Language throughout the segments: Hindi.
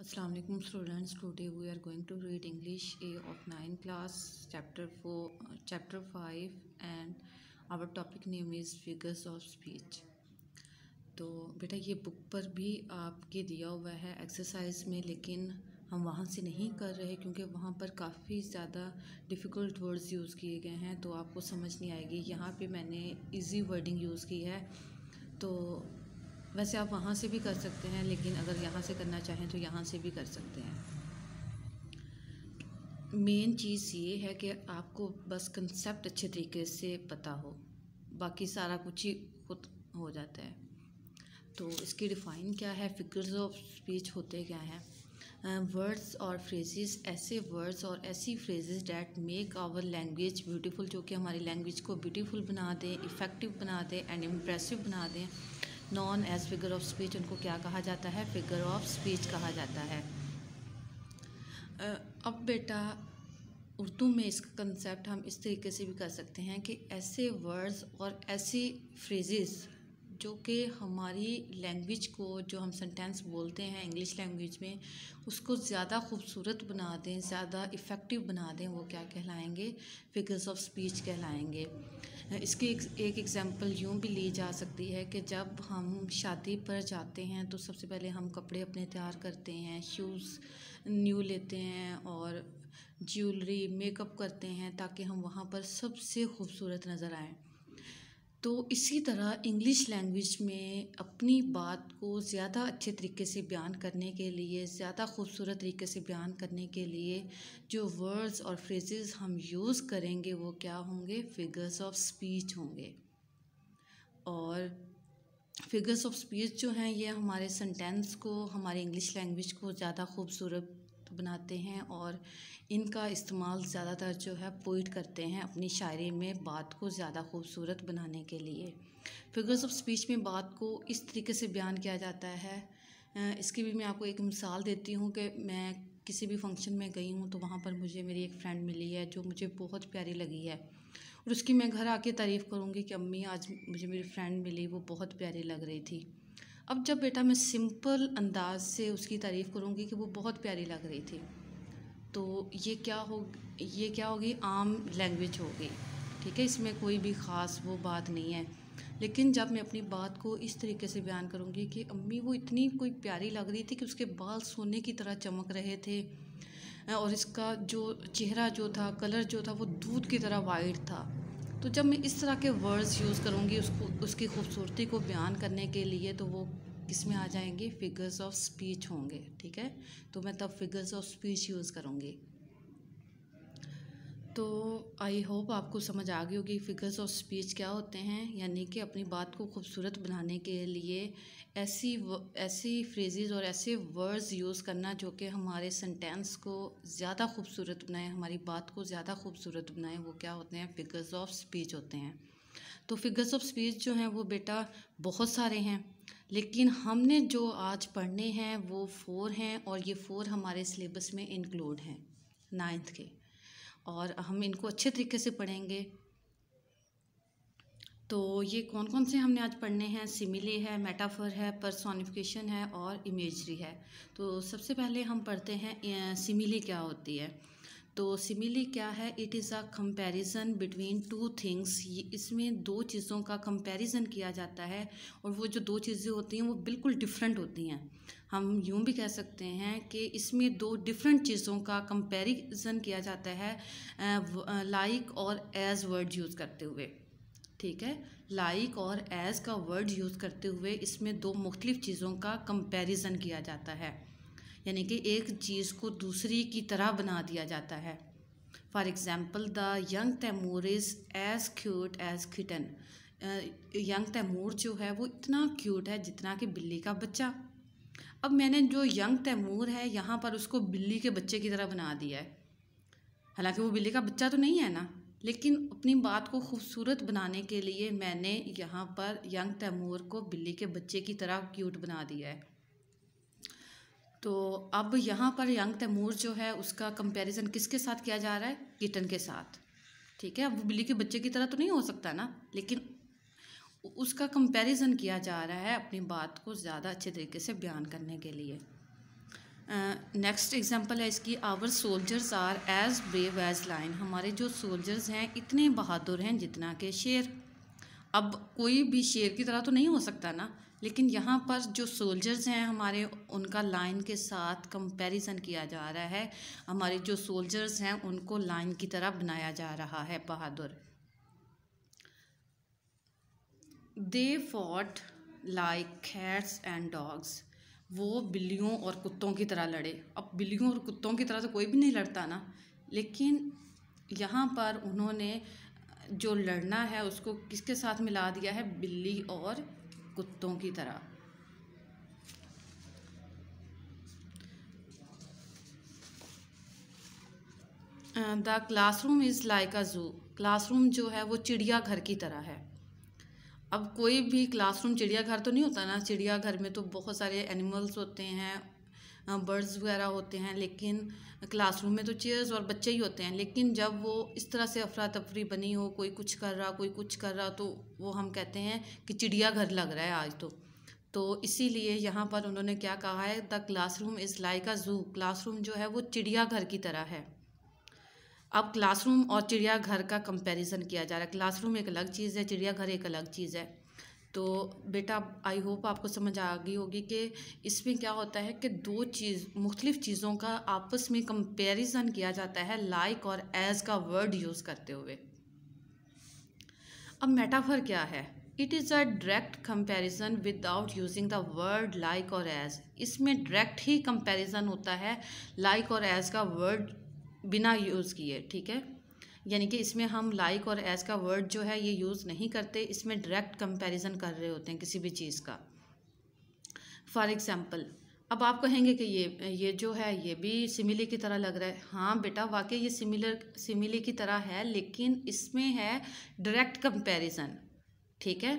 Aslam students today we are going to read English A of nine class chapter four chapter five and our topic name is figures of speech तो बेटा ये बुक पर भी आपके दिया हुआ है एक्सरसाइज में लेकिन हम वहाँ से नहीं कर रहे क्योंकि वहाँ पर काफ़ी ज़्यादा डिफ़िकल्ट वर्ड्स यूज़ किए गए हैं तो आपको समझ नहीं आएगी यहाँ पर मैंने ईजी वर्डिंग यूज़ की है तो वैसे आप वहाँ से भी कर सकते हैं लेकिन अगर यहाँ से करना चाहें तो यहाँ से भी कर सकते हैं मेन चीज़ ये है कि आपको बस कंसेप्ट अच्छे तरीके से पता हो बाकी सारा कुछ ही खुद हो जाता है तो इसकी डिफ़ाइन क्या है फिगर्स ऑफ स्पीच होते क्या हैं वर्ड्स और फ्रेजेस ऐसे वर्ड्स और ऐसी phrases that make our language beautiful जो कि हमारी लैंग्वेज को ब्यूटीफुल बना दें इफ़ेक्टिव बना दें एंड इम्प्रेसिव बना दें known as figure of speech उनको क्या कहा जाता है फिगर ऑफ स्पीच कहा जाता है अब बेटा उर्दू में इसका कंसेप्ट हम इस तरीके से भी कर सकते हैं कि ऐसे वर्ड्स और ऐसी फ्रेजेस जो कि हमारी लैंग्वेज को जो हम सेंटेंस बोलते हैं इंग्लिश लैंग्वेज में उसको ज़्यादा खूबसूरत बना दें ज़्यादा इफ़ेक्टिव बना दें वो क्या कहलाएंगे फिगर्स ऑफ स्पीच कहलाएंगे इसकी एक एग्ज़ाम्पल यूँ भी ली जा सकती है कि जब हम शादी पर जाते हैं तो सबसे पहले हम कपड़े अपने तैयार करते हैं शूज़ न्यू लेते हैं और ज्वेलरी मेकअप करते हैं ताकि हम वहाँ पर सबसे खूबसूरत नज़र आएँ तो इसी तरह इंग्लिश लैंग्वेज में अपनी बात को ज़्यादा अच्छे तरीके से बयान करने के लिए ज़्यादा खूबसूरत तरीके से बयान करने के लिए जो वर्ड्स और फ्रेजेस हम यूज़ करेंगे वो क्या होंगे फिगर्स ऑफ स्पीच होंगे और फिगर्स ऑफ स्पीच जो हैं ये हमारे सेंटेंस को हमारे इंग्लिश लैंग्वेज को ज़्यादा खूबसूरत बनाते हैं और इनका इस्तेमाल ज़्यादातर जो है पोइट करते हैं अपनी शायरी में बात को ज़्यादा खूबसूरत बनाने के लिए फिगर्स ऑफ स्पीच में बात को इस तरीके से बयान किया जाता है इसकी भी मैं आपको एक मिसाल देती हूँ कि मैं किसी भी फंक्शन में गई हूँ तो वहाँ पर मुझे मेरी एक फ्रेंड मिली है जो मुझे बहुत प्यारी लगी है और उसकी मैं घर आके तारीफ़ करूँगी कि अम्मी आज मुझे मेरी फ्रेंड मिली वो बहुत प्यारी लग रही थी अब जब बेटा मैं सिंपल अंदाज से उसकी तारीफ़ करूँगी कि वो बहुत प्यारी लग रही थी तो ये क्या हो ये क्या होगी आम लैंग्वेज होगी ठीक है इसमें कोई भी ख़ास वो बात नहीं है लेकिन जब मैं अपनी बात को इस तरीके से बयान करूँगी कि अम्मी वो इतनी कोई प्यारी लग रही थी कि उसके बाल सोने की तरह चमक रहे थे और इसका जो चेहरा जो था कलर जो था वो दूध की तरह वाइट था तो जब मैं इस तरह के वर्ड्स यूज़ करूँगी उसको उसकी खूबसूरती को बयान करने के लिए तो वो किस में आ जाएंगे फिगर्स ऑफ स्पीच होंगे ठीक है तो मैं तब फिगर्स ऑफ स्पीच यूज़ करूँगी तो आई होप आपको समझ आ गई होगी फिगर्स ऑफ स्पीच क्या होते हैं यानी कि अपनी बात को खूबसूरत बनाने के लिए ऐसी ऐसी फ्रेजेस और ऐसे वर्ड्स यूज़ करना जो कि हमारे सेंटेंस को ज़्यादा खूबसूरत बनाए हमारी बात को ज़्यादा खूबसूरत बनाए वो क्या होते हैं फिगर्स ऑफ स्पीच होते हैं तो फिगर्स ऑफ स्पीच जो हैं वो बेटा बहुत सारे हैं लेकिन हमने जो आज पढ़ने हैं वो फ़ोर हैं और ये फ़ोर हमारे सिलेबस में इंक्लूड हैं नाइन्थ के और हम इनको अच्छे तरीके से पढ़ेंगे तो ये कौन कौन से हमने आज पढ़ने हैं सिमिले है मेटाफर है परसोनिफिकेशन है और इमेजरी है तो सबसे पहले हम पढ़ते हैं सिमिले क्या होती है तो सिमिली क्या है it is a comparison between two things इसमें दो चीज़ों का कंपैरिजन किया जाता है और वो जो दो चीज़ें होती हैं वो बिल्कुल डिफरेंट होती हैं हम यूँ भी कह सकते हैं कि इसमें दो डिफरेंट चीज़ों का कंपैरिजन किया जाता है लाइक और एज वर्ड यूज़ करते हुए ठीक है लाइक like और एज का वर्ड यूज़ करते हुए इसमें दो मुख्तलिफ़ चीज़ों का कंपैरिजन किया जाता है यानी कि एक चीज़ को दूसरी की तरह बना दिया जाता है for example the young Taimur is as cute as kitten young Taimur जो है वो इतना क्यूट है जितना कि बिल्ली का बच्चा अब मैंने जो यंग तैमूर है यहाँ पर उसको बिल्ली के बच्चे की तरह बना दिया है हालांकि वो बिल्ली का बच्चा तो नहीं है ना लेकिन अपनी बात को खूबसूरत बनाने के लिए मैंने यहाँ पर यंग तैमूर को बिल्ली के बच्चे की तरह क्यूट बना दिया है तो अब यहाँ पर यंग तैमूर जो है उसका कंपैरिजन किसके साथ किया जा रहा है किटन के साथ ठीक है अब वो बिल्ली के बच्चे की तरह तो नहीं हो सकता ना लेकिन उसका कंपैरिजन किया जा रहा है अपनी बात को ज़्यादा अच्छे तरीके से बयान करने के लिए नेक्स्ट uh, एग्जांपल है इसकी our soldiers are as brave as lion हमारे जो सोल्जर्स हैं इतने बहादुर हैं जितना के शेर अब कोई भी शेर की तरह तो नहीं हो सकता ना लेकिन यहाँ पर जो सोल्जर्स हैं हमारे उनका लाइन के साथ कंपैरिजन किया जा रहा है हमारे जो सोल्जर्स हैं उनको लाइन की तरह बनाया जा रहा है बहादुर they fought like cats and dogs वो बिल्लियों और कुत्तों की तरह लड़े अब बिल्लियों और कुत्तों की तरह तो कोई भी नहीं लड़ता ना लेकिन यहाँ पर उन्होंने जो लड़ना है उसको किसके साथ मिला दिया है बिल्ली और कुत्तों की तरह the classroom is like a zoo classroom जो है वो चिड़ियाघर की तरह है अब कोई भी क्लासरूम चिड़ियाघर तो नहीं होता ना चिड़ियाघर में तो बहुत सारे एनिमल्स होते हैं बर्ड्स वगैरह होते हैं लेकिन क्लासरूम में तो चेयर्स और बच्चे ही होते हैं लेकिन जब वो इस तरह से अफरा तफरी बनी हो कोई कुछ कर रहा कोई कुछ कर रहा तो वो हम कहते हैं कि चिड़िया घर लग रहा है आज तो तो इसीलिए यहाँ पर उन्होंने क्या कहा है the classroom is like a zoo classroom जो है वो चिड़ियाघर की तरह है अब क्लासरूम और चिड़ियाघर का कंपैरिजन किया जा रहा है क्लासरूम एक अलग चीज़ है चिड़ियाघर एक अलग चीज़ है तो बेटा आई होप आपको समझ आ गई होगी कि इसमें क्या होता है कि दो चीज़ मुख्तलिफ़ चीज़ों का आपस में कंपैरिजन किया जाता है लाइक और एज़ का वर्ड यूज़ करते हुए अब मेटाफर क्या है it is a direct comparison without using the word like और एज इसमें डायरेक्ट ही कंपैरिजन होता है लाइक like और एज का वर्ड बिना यूज़ किए ठीक है यानी कि इसमें हम लाइक और एज का वर्ड जो है ये यूज़ नहीं करते इसमें डायरेक्ट कंपैरिजन कर रहे होते हैं किसी भी चीज़ का फॉर एग्ज़ाम्पल अब आप कहेंगे कि ये ये जो है ये भी सिमिले की तरह लग रहा है हाँ बेटा वाकई ये सिमिलर सिमिले की तरह है लेकिन इसमें है डायरेक्ट कंपैरिजन ठीक है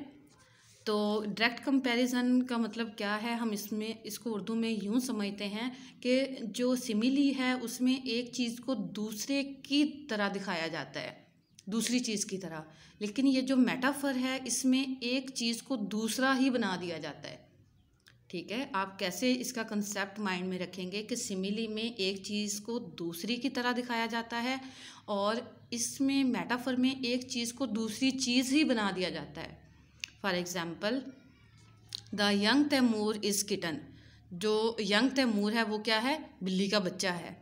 तो डायरेक्ट कंपैरिजन का मतलब क्या है हम इसमें इसको उर्दू में यूँ समझते हैं कि जो सिमिली है उसमें एक चीज़ को दूसरे की तरह दिखाया जाता है दूसरी चीज़ की तरह लेकिन ये जो मेटाफर है इसमें एक चीज़ को दूसरा ही बना दिया जाता है ठीक है आप कैसे इसका कंसेप्ट माइंड में रखेंगे कि सिमिली में एक चीज़ को दूसरी की तरह दिखाया जाता है और इसमें मेटाफर में एक चीज़ को दूसरी चीज़ ही बना दिया जाता है for example the young Taimur is kitten जो यंग तैमूर है वो क्या है बिल्ली का बच्चा है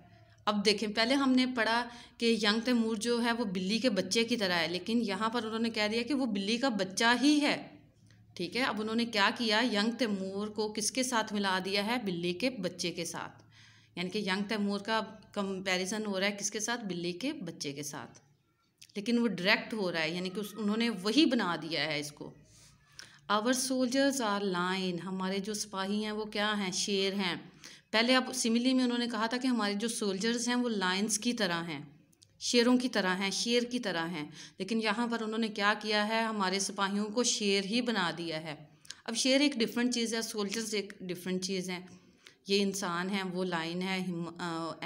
अब देखें पहले हमने पढ़ा कि यंग तैमूर जो है वो बिल्ली के बच्चे की तरह है लेकिन यहाँ पर उन्होंने कह दिया कि वो बिल्ली का बच्चा ही है ठीक है अब उन्होंने क्या किया यंग तैमूर को किसके साथ मिला दिया है बिल्ली के बच्चे के साथ यानी कि यंग तैमूर का कंपैरिजन हो रहा है किसके साथ बिल्ली के बच्चे के साथ लेकिन वो डायरेक्ट हो रहा है यानी कि उस उन्होंने वही बना दिया है इसको आवर सोल्जर्स आर लाइन हमारे जो सिपाही हैं वो क्या हैं शेर हैं पहले आप सिमिली में उन्होंने कहा था कि हमारे जो सोल्जर्स हैं वो लाइन्स की तरह हैं शेरों की तरह हैं शेर की तरह हैं लेकिन यहाँ पर उन्होंने क्या किया है हमारे सिपाहियों को शेर ही बना दिया है अब शेर एक डिफरेंट चीज़ है सोल्जर्स एक डिफरेंट चीज़ हैं ये इंसान हैं वो लाइन है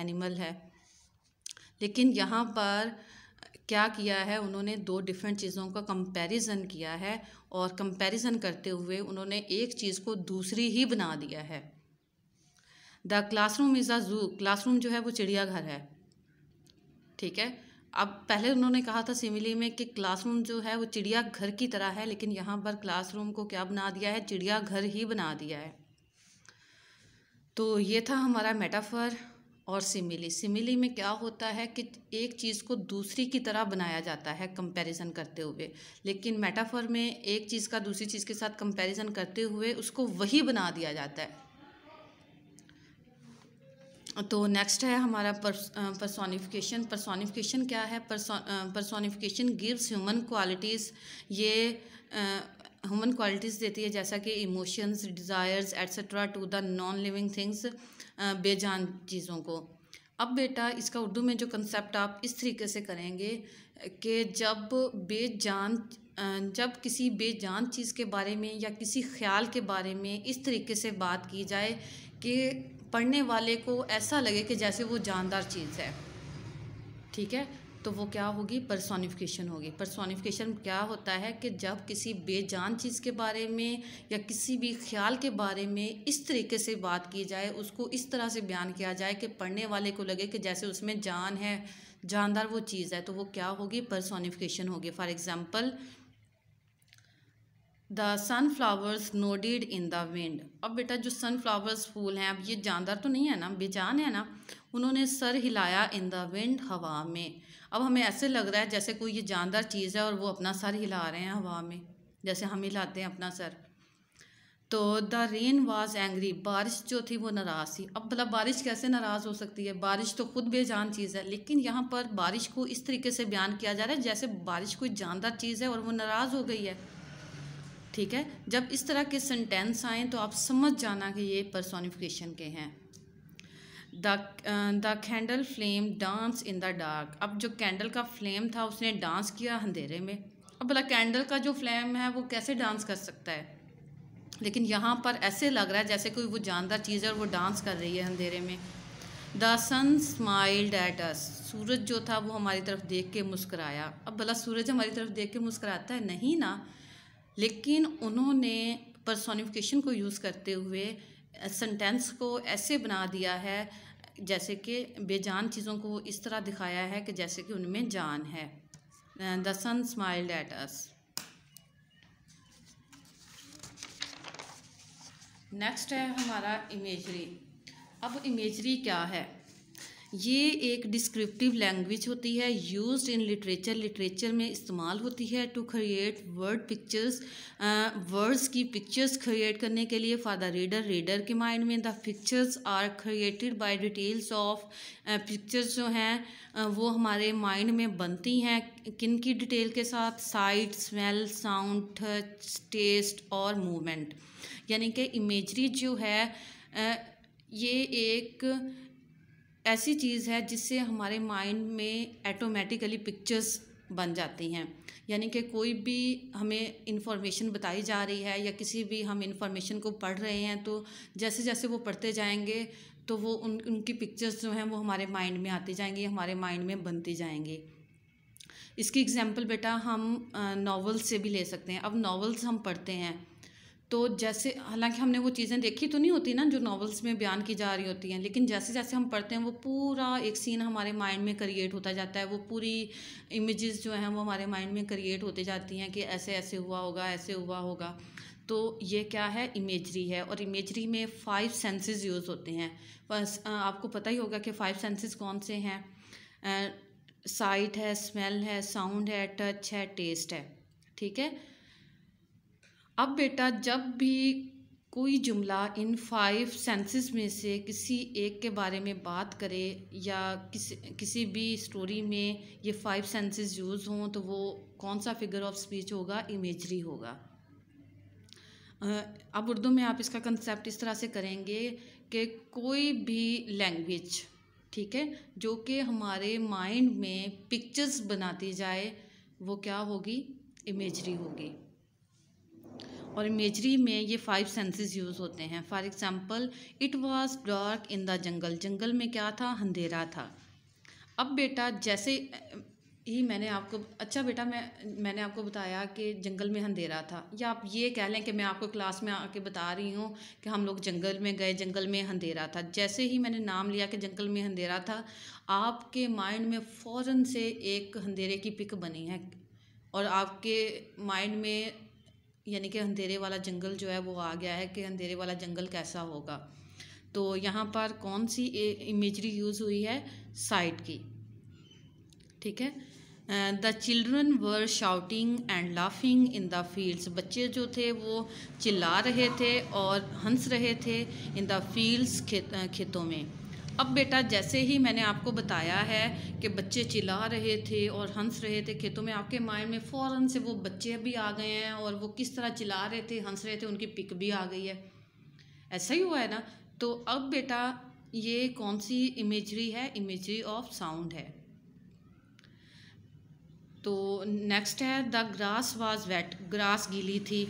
एनिमल है लेकिन यहाँ पर क्या किया है उन्होंने दो डिफरेंट चीज़ों का कंपैरिजन किया है और कंपैरिजन करते हुए उन्होंने एक चीज़ को दूसरी ही बना दिया है the classroom is a zoo classroom जो है वो चिड़ियाघर है ठीक है अब पहले उन्होंने कहा था सिमिली में कि क्लासरूम जो है वो चिड़ियाघर की तरह है लेकिन यहाँ पर क्लासरूम को क्या बना दिया है चिड़ियाघर ही बना दिया है तो ये था हमारा मेटाफर और सिमिली सिमिली में क्या होता है कि एक चीज़ को दूसरी की तरह बनाया जाता है कंपैरिजन करते हुए लेकिन मेटाफर में एक चीज़ का दूसरी चीज़ के साथ कंपैरिजन करते हुए उसको वही बना दिया जाता है तो नेक्स्ट है हमारा परसोनिफिकेशन परसोनिफिकेशन क्या है परसोनिफिकेशन गिव्स ह्यूमन क्वालिटीज़ ये ह्यूमन क्वालिटीज़ देती है जैसा कि emotions desires etcetera to the non living things बेजान चीज़ों को अब बेटा इसका उर्दू में जो कंसेप्ट आप इस तरीके से करेंगे कि जब बेजान जब किसी बेजान चीज़ के बारे में या किसी ख्याल के बारे में इस तरीके से बात की जाए कि पढ़ने वाले को ऐसा लगे कि जैसे वो जानदार चीज़ है ठीक है तो वो क्या होगी परसोनिफिकेशन होगी परसोनिफिकेशन क्या होता है कि जब किसी बेजान चीज़ के बारे में या किसी भी ख्याल के बारे में इस तरीके से बात की जाए उसको इस तरह से बयान किया जाए कि पढ़ने वाले को लगे कि जैसे उसमें जान है जानदार वो चीज़ है तो वो क्या होगी परसोनिफिकेशन होगी for example the sunflowers nodded in the wind अब बेटा जो सन फ्लावर्स फूल हैं अब ये जानदार तो नहीं है ना बेजान है ना उन्होंने सर हिलाया इन द विंड हवा में अब हमें ऐसे लग रहा है जैसे कोई ये जानदार चीज़ है और वो अपना सर हिला रहे हैं हवा में जैसे हम हिलाते हैं अपना सर तो द रेन वाज एंग्री बारिश जो थी वो नाराज़ थी अब भला मतलब बारिश कैसे नाराज़ हो सकती है बारिश तो खुद बेजान चीज़ है लेकिन यहाँ पर बारिश को इस तरीके से बयान किया जा रहा है जैसे बारिश कोई जानदार चीज़ है और वो नाराज़ हो गई है ठीक है जब इस तरह के सेंटेंस आएँ तो आप समझ जाना कि ये पर्सोनिफिकेशन के हैं the candle flame dance in the dark अब जो कैंडल का फ्लेम था उसने डांस किया अंधेरे में अब भला कैंडल का जो फ्लेम है वो कैसे डांस कर सकता है लेकिन यहाँ पर ऐसे लग रहा है जैसे कोई वो जानदार चीज़ है और वो डांस कर रही है अंधेरे में the sun smiled at us सूरज जो था वो हमारी तरफ देख के मुस्कराया अब भला सूरज हमारी तरफ देख के मुस्कराता है नहीं ना लेकिन उन्होंने पर्सोनिफिकेशन को यूज़ करते हुए सेंटेंस को ऐसे बना दिया है जैसे कि बेजान चीज़ों को इस तरह दिखाया है कि जैसे कि उनमें जान है the sun smiled at us next है हमारा इमेजरी अब इमेजरी क्या है ये एक डिस्क्रिप्टिव लैंग्वेज होती है यूज इन लिटरेचर लिटरेचर में इस्तेमाल होती है to create word pictures words की पिक्चर्स क्रिएट करने के लिए फॉर द रीडर रीडर के माइंड में the pictures are created by details of pictures जो हैं uh, वो हमारे माइंड में बनती हैं किन की डिटेल के साथ sight smell sound touch taste और मूवमेंट यानी कि इमेजरी जो है uh, ये एक ऐसी चीज़ है जिससे हमारे माइंड में ऐटोमेटिकली पिक्चर्स बन जाती हैं यानी कि कोई भी हमें इन्फॉर्मेशन बताई जा रही है या किसी भी हम इन्फॉर्मेशन को पढ़ रहे हैं तो जैसे जैसे वो पढ़ते जाएंगे तो वो उन उनकी पिक्चर्स जो हैं वो हमारे माइंड में आती जाएंगी हमारे माइंड में बनती जाएंगी इसकी एग्जांपल बेटा हम नावल्स से भी ले सकते हैं अब नावल्स हम पढ़ते हैं तो जैसे हालांकि हमने वो चीज़ें देखी तो नहीं होती ना जो नॉवेल्स में बयान की जा रही होती हैं लेकिन जैसे जैसे हम पढ़ते हैं वो पूरा एक सीन हमारे माइंड में क्रिएट होता जाता है वो पूरी इमेजेस जो हैं वो हमारे माइंड में क्रिएट होते जाती हैं कि ऐसे ऐसे हुआ होगा ऐसे हुआ होगा तो ये क्या है इमेजरी है और इमेजरी में फाइव सेंसेस यूज़ होते हैं बस आपको पता ही होगा कि फाइव सेंसेस कौन से हैं साइट है स्मेल है साउंड है टच है टेस्ट है ठीक है अब बेटा जब भी कोई जुमला इन फाइव सेंसेस में से किसी एक के बारे में बात करे या किस किसी भी स्टोरी में ये फाइव सेंसेस यूज़ हों तो वो कौन सा फिगर ऑफ स्पीच होगा इमेजरी होगा अब उर्दू में आप इसका कंसेप्ट इस तरह से करेंगे कि कोई भी लैंग्वेज ठीक है जो कि हमारे माइंड में पिक्चर्स बनाती जाए वो क्या होगी इमेजरी होगी और इमेजरी में ये फाइव सेंसेस यूज़ होते हैं for example it was dark in the jungle जंगल में क्या था अंधेरा था अब बेटा जैसे ही मैंने आपको अच्छा बेटा मैं मैंने आपको बताया कि जंगल में अंधेरा था या आप ये कह लें कि मैं आपको क्लास में आके बता रही हूँ कि हम लोग जंगल में गए जंगल में अंधेरा था जैसे ही मैंने नाम लिया कि जंगल में अंधेरा था आपके माइंड में फ़ौर से एक अंधेरे की पिक बनी है और आपके माइंड में यानी कि अंधेरे वाला जंगल जो है वो आ गया है कि अंधेरे वाला जंगल कैसा होगा तो यहाँ पर कौन सी इमेजरी यूज़ हुई है साइड की ठीक है the children were shouting and laughing in the fields बच्चे जो थे वो चिल्ला रहे थे और हंस रहे थे इन द फील्ड्स खेतों में अब बेटा जैसे ही मैंने आपको बताया है कि बच्चे चिल्ला रहे थे और हंस रहे थे खेतों में आपके माइंड में फ़ौरन से वो बच्चे भी आ गए हैं और वो किस तरह चिल्ला रहे थे हंस रहे थे उनकी पिक भी आ गई है ऐसा ही हुआ है ना तो अब बेटा ये कौन सी इमेजरी है इमेजरी ऑफ साउंड है तो नेक्स्ट है the grass was wet grass गीली थी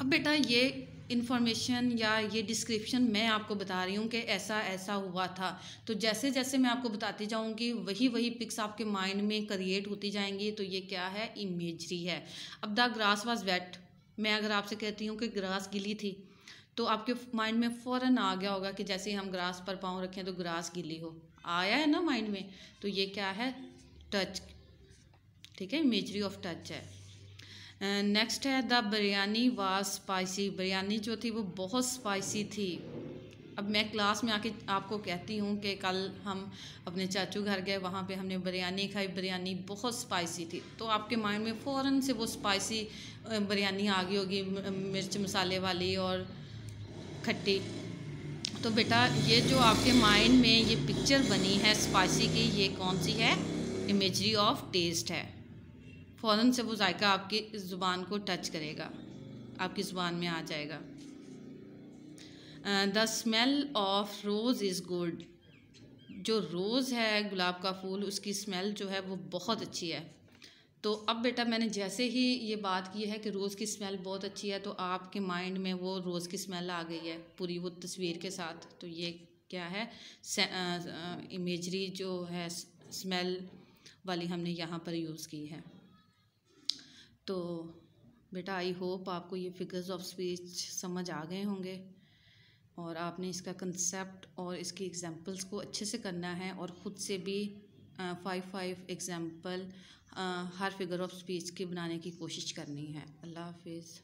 अब बेटा ये इन्फॉर्मेशन या ये डिस्क्रिप्शन मैं आपको बता रही हूँ कि ऐसा ऐसा हुआ था तो जैसे जैसे मैं आपको बताती जाऊँगी वही वही पिक्स आपके माइंड में क्रिएट होती जाएंगी तो ये क्या है इमेजरी है अब द ग्रास वॉज वेट मैं अगर आपसे कहती हूँ कि ग्रास गिली थी तो आपके माइंड में फ़ौर आ गया होगा कि जैसे हम ग्रास पर पाँव रखें तो ग्रास गिली हो आया है ना माइंड में तो ये क्या है टच ठीक है इमेजरी ऑफ टच है नेक्स्ट है the biryani was spicy biryani जो थी वो बहुत स्पाइसी थी अब मैं क्लास में आके आपको कहती हूँ कि कल हम अपने चाचू घर गए वहाँ पे हमने बिरयानी खाई बिरयानी बहुत स्पाइसी थी तो आपके माइंड में फ़ौर से वो स्पाइसी बिरयानी आ गई होगी मिर्च मसाले वाली और खट्टी तो बेटा ये जो आपके माइंड में ये पिक्चर बनी है स्पाइसी की ये कौन सी है इमेजरी ऑफ टेस्ट है फ़ौर से वो जायका आपकी ज़ुबान को टच करेगा आपकी ज़ुबान में आ जाएगा the smell of rose is good जो रोज़ है गुलाब का फूल उसकी स्मेल जो है वो बहुत अच्छी है तो अब बेटा मैंने जैसे ही ये बात की है कि रोज़ की स्मेल बहुत अच्छी है तो आपके माइंड में वो रोज़ की स्मेल आ गई है पूरी वो तस्वीर के साथ तो ये क्या है इमेजरी जो है स्मेल वाली हमने यहाँ पर यूज़ की है तो बेटा आई होप आपको ये फिगर्स ऑफ स्पीच समझ आ गए होंगे और आपने इसका कंसेप्ट और इसकी एग्जांपल्स को अच्छे से करना है और ख़ुद से भी फाइव फाइव एग्ज़ाम्पल हर फिगर ऑफ स्पीच की बनाने की कोशिश करनी है अल्लाह हाफिज़